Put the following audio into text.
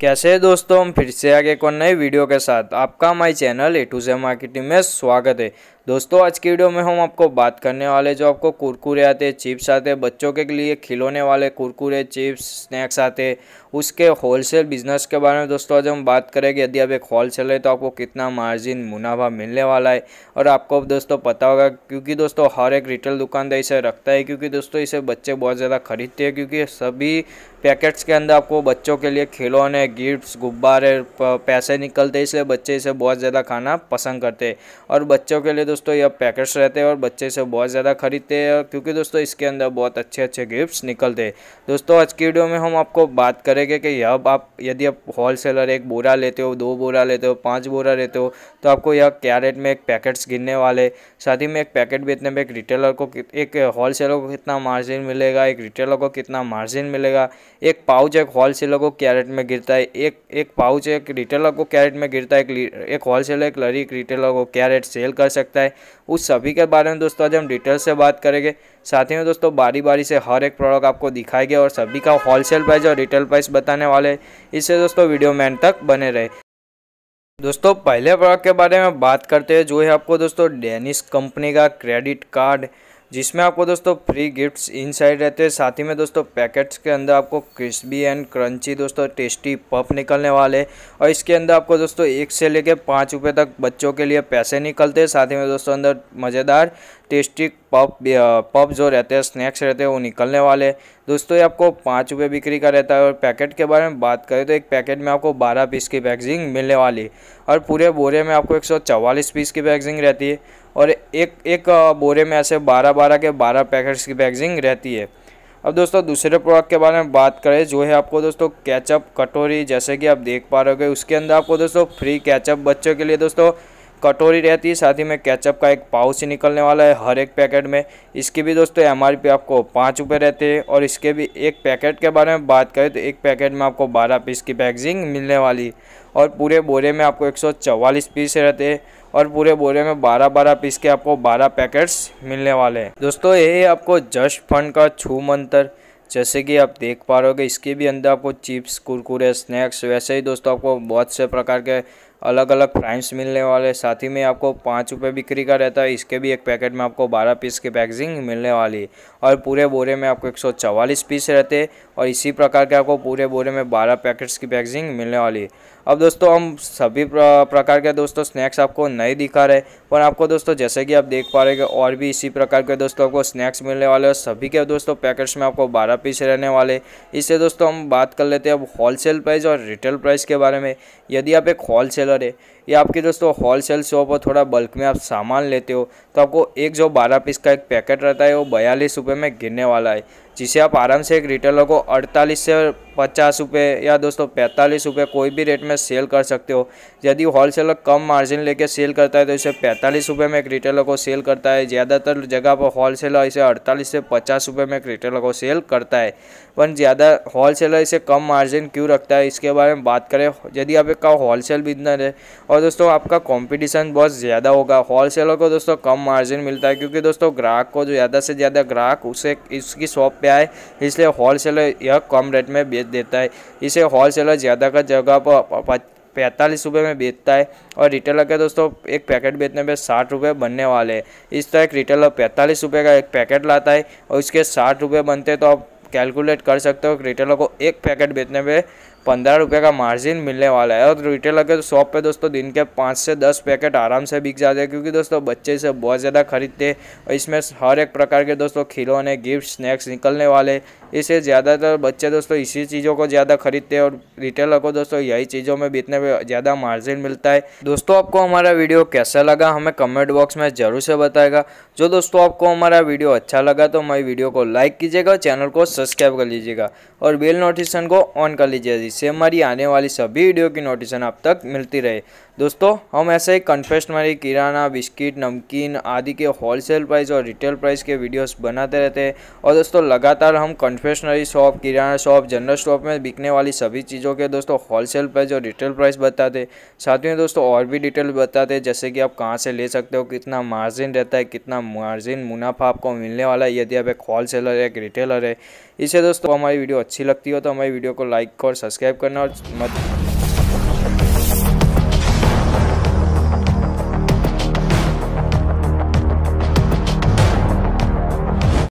कैसे है दोस्तों हम फिर से आगे को नए वीडियो के साथ आपका my channel A to J marketing में स्वागत है दोस्तों आज की वीडियो में हम आपको बात करने वाले जो आपको कुरकुरे आते हैं चिप्स आते हैं बच्चों के लिए खिलौने वाले कुरकुरे चिप्स स्नैक्स आते हैं उसके होलसेल बिजनेस के बारे में दोस्तों आज हम बात करेंगे यदि आप एक होल सेल है तो आपको कितना मार्जिन मुनाफा मिलने वाला है और आपको दोस्तों पता होगा क्योंकि दोस्तों हर एक रिटेल दुकानदार इसे रखता है क्योंकि दोस्तों इसे बच्चे बहुत ज़्यादा खरीदते हैं क्योंकि सभी पैकेट्स के अंदर आपको बच्चों के लिए खिलौने गिफ्ट्स गुब्बारे पैसे निकलते हैं इसलिए बच्चे इसे बहुत ज़्यादा खाना पसंद करते हैं और बच्चों के लिए दोस्तों दोस्तों यह पैकेट्स रहते हैं और बच्चे से बहुत ज़्यादा खरीदते हैं क्योंकि दोस्तों इसके अंदर बहुत अच्छे अच्छे गिफ्ट्स निकलते हैं दोस्तों आज की वीडियो में हम आपको बात करेंगे कि यह आप यदि आप होल सेलर एक बोरा लेते हो दो बोरा लेते हो पाँच बोरा लेते हो तो आपको यह क्या रेट में एक पैकेट्स गिरने वाले साथ ही में एक पैकेट बेचने में एक रिटेलर को एक होल सेलर को कितना मार्जिन मिलेगा एक रिटेलर को कितना मार्जिन मिलेगा एक पाउच एक होल सेलर को कैरेट में गिरता है एक एक पाउच एक रिटेलर को कैरेट में गिरता है एक होल सेलर एक लरी एक रिटेलर को कैरेट सेल कर सकता है सकता है उस सभी के बारे में दोस्तों आज हम डिटेल से बात करेंगे साथ ही में दोस्तों बारी बारी से हर एक प्रोडक्ट आपको दिखाएंगे और सभी का होलसेल प्राइस और रिटेल प्राइस बताने वाले इससे दोस्तों वीडियो में तक बने रहे दोस्तों पहले प्रोडक्ट के बारे में बात करते हैं जो है आपको दोस्तों डेनिस कंपनी का क्रेडिट कार्ड जिसमें आपको दोस्तों फ्री गिफ्ट्स इनसाइड रहते हैं साथ ही में दोस्तों पैकेट्स के अंदर आपको क्रिस्पी एंड क्रंची दोस्तों टेस्टी पफ निकलने वाले और इसके अंदर आपको दोस्तों एक से लेकर पाँच रुपये तक बच्चों के लिए पैसे निकलते हैं साथ ही में दोस्तों अंदर मज़ेदार टेस्टी पप पप जो रहते हैं स्नैक्स रहते हैं वो निकलने वाले दोस्तों ये आपको पाँच रुपये बिक्री का रहता है और पैकेट के बारे में बात करें तो एक पैकेट में आपको बारह पीस की पैकेजिंग मिलने वाली और पूरे बोरे में आपको एक पीस की पैकेजिंग रहती है और एक एक बोरे में ऐसे बारह बारह के बारह पैकेट्स की पैकेजिंग रहती है अब दोस्तों दूसरे प्रोडक्ट के बारे में बात करें जो है आपको दोस्तों कैचअप कटोरी जैसे कि आप देख पा रहे हो उसके अंदर आपको दोस्तों फ्री कैचअप बच्चों के लिए दोस्तों कटोरी रहती है साथ ही में कैचअप का एक पाउच निकलने वाला है हर एक पैकेट में इसकी भी दोस्तों एम आपको पाँच रुपये रहते हैं और इसके भी एक पैकेट के बारे में बात करें तो एक पैकेट में आपको बारह पीस की पैकेजिंग मिलने वाली और पूरे बोरे में आपको एक पीस रहते हैं और पूरे बोरे में 12 बारह पीस के आपको बारह पैकेट्स मिलने वाले हैं दोस्तों ये आपको जस्ट फंड का छू मंतर जैसे कि आप देख पा रहे हो इसके भी अंदर आपको चिप्स कुरकुरे स्नैक्स वैसे ही दोस्तों आपको बहुत से प्रकार के अलग अलग फ्राइम्स मिलने वाले साथ ही में आपको पाँच रुपये बिक्री का रहता है इसके भी एक पैकेट में आपको बारह पीस की पैकेजिंग मिलने वाली और पूरे बोरे में आपको एक पीस रहते और इसी प्रकार के आपको पूरे बोरे में बारह पैकेट्स की पैकेजिंग मिलने वाली है अब दोस्तों हम सभी प्रकार के दोस्तों स्नैक्स आपको नहीं दिखा रहे पर आपको दोस्तों जैसे कि आप देख पा रहे कि और भी इसी प्रकार के दोस्तों आपको स्नैक्स मिलने वाले और सभी के दोस्तों पैकेट्स में आपको बारह पीस रहने वाले इससे दोस्तों हम बात कर लेते हैं अब होलसेल प्राइस और रिटेल प्राइस के बारे में यदि आप एक होल सेलर है या आपके दोस्तों होल सेल शॉप और थोड़ा बल्क में आप सामान लेते हो तो आपको एक जो बारह पीस का एक पैकेट रहता है वो बयालीस रुपये में गिरने वाला है जिसे आप आराम से एक रिटेलर को 48 से पचास रुपये या दोस्तों पैंतालीस रुपये कोई भी रेट में सेल कर सकते हो यदि होलसेलर कम मार्जिन लेके सेल करता है तो इसे पैंतालीस रुपये में एक रिटेलर को सेल करता है ज़्यादातर जगह पर होलसेलर इसे अड़तालीस से पचास रुपये में एक रिटेलर को सेल करता है पर ज़्यादा होलसेलर इसे कम मार्जिन क्यों रखता है इसके बारे में बात करें यदि आप होल होलसेल बिजनेस है और दोस्तों आपका कॉम्पिटिशन बहुत ज़्यादा होगा होलसेलर को दोस्तों कम मार्जिन मिलता है क्योंकि दोस्तों ग्राहक को ज़्यादा से ज़्यादा ग्राहक उसे इसकी शॉप पर पे आए इसलिए होल यह कम रेट में बेच देता है इसे होल ज़्यादा का जगह पर पैंतालीस रुपये में बेचता है और रिटेलर के दोस्तों एक पैकेट बेचने पे साठ रुपये बनने वाले हैं इस तरह एक रिटेलर पैंतालीस रुपये का एक पैकेट लाता है और उसके साठ रुपये बनते तो आप कैलकुलेट कर सकते हो रिटेलर को एक पैकेट बेचने पे पंद्रह रुपये का मार्जिन मिलने वाला है और रिटेलर के शॉप पे दोस्तों दिन के पाँच से दस पैकेट आराम से बिक जाते हैं क्योंकि दोस्तों बच्चे इसे बहुत ज़्यादा खरीदते और इसमें हर एक प्रकार के दोस्तों खिलौने गिफ्ट स्नैक्स निकलने वाले इससे ज़्यादातर बच्चे दोस्तों इसी चीज़ों को ज़्यादा खरीदते हैं और रिटेलर को दोस्तों यही चीज़ों में बीतने में ज़्यादा मार्जिन मिलता है दोस्तों आपको हमारा वीडियो कैसा लगा हमें कमेंट बॉक्स में ज़रूर से बताएगा जो दोस्तों आपको हमारा वीडियो अच्छा लगा तो हमारी वीडियो को लाइक कीजिएगा चैनल को सब्सक्राइब कर लीजिएगा और बेल नोटिफिकेशन को ऑन कर लीजिएगा से हमारी आने वाली सभी वीडियो की नोटिफिकेशन आप तक मिलती रहे दोस्तों हम ऐसे ही कन्फेशनरी किराना बिस्किट नमकीन आदि के होलसेल प्राइस और रिटेल प्राइस के वीडियोस बनाते रहते हैं और दोस्तों लगातार हम कन्फेशनरी शॉप किराना शॉप जनरल शॉप में बिकने वाली सभी चीज़ों के दोस्तों होलसेल प्राइस और रिटेल प्राइस बताते साथ ही दोस्तों और भी डिटेल बताते जैसे कि आप कहाँ से ले सकते हो कितना मार्जिन रहता है कितना मार्जिन मुनाफा आपको मिलने वाला है यदि आप एक होलसेलर है एक रिटेलर है इसे दोस्तों हमारी वीडियो अच्छी लगती हो तो हमारी वीडियो को लाइक और सब्सक्राइब करना और मत